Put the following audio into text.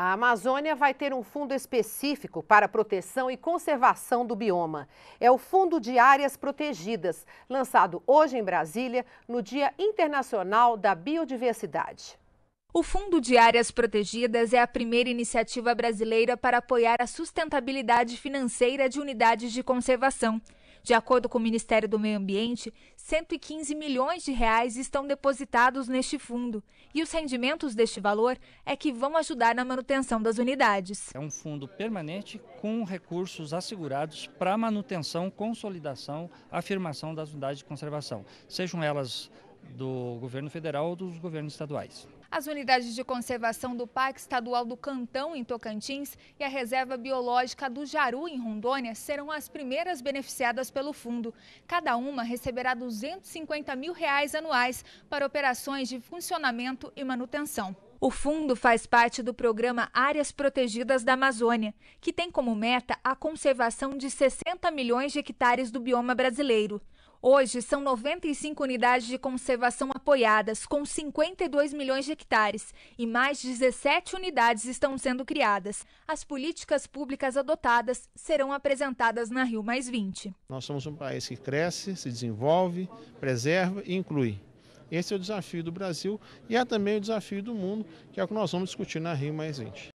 A Amazônia vai ter um fundo específico para proteção e conservação do bioma. É o Fundo de Áreas Protegidas, lançado hoje em Brasília, no Dia Internacional da Biodiversidade. O Fundo de Áreas Protegidas é a primeira iniciativa brasileira para apoiar a sustentabilidade financeira de unidades de conservação. De acordo com o Ministério do Meio Ambiente, 115 milhões de reais estão depositados neste fundo e os rendimentos deste valor é que vão ajudar na manutenção das unidades. É um fundo permanente com recursos assegurados para manutenção, consolidação, afirmação das unidades de conservação, sejam elas do governo federal ou dos governos estaduais. As unidades de conservação do Parque Estadual do Cantão, em Tocantins, e a Reserva Biológica do Jaru, em Rondônia, serão as primeiras beneficiadas pelo fundo. Cada uma receberá 250 mil reais anuais para operações de funcionamento e manutenção. O fundo faz parte do programa Áreas Protegidas da Amazônia, que tem como meta a conservação de 60 milhões de hectares do bioma brasileiro. Hoje, são 95 unidades de conservação apoiadas, com 52 milhões de hectares, e mais 17 unidades estão sendo criadas. As políticas públicas adotadas serão apresentadas na Rio Mais 20. Nós somos um país que cresce, se desenvolve, preserva e inclui. Esse é o desafio do Brasil e é também o desafio do mundo, que é o que nós vamos discutir na Rio Mais 20.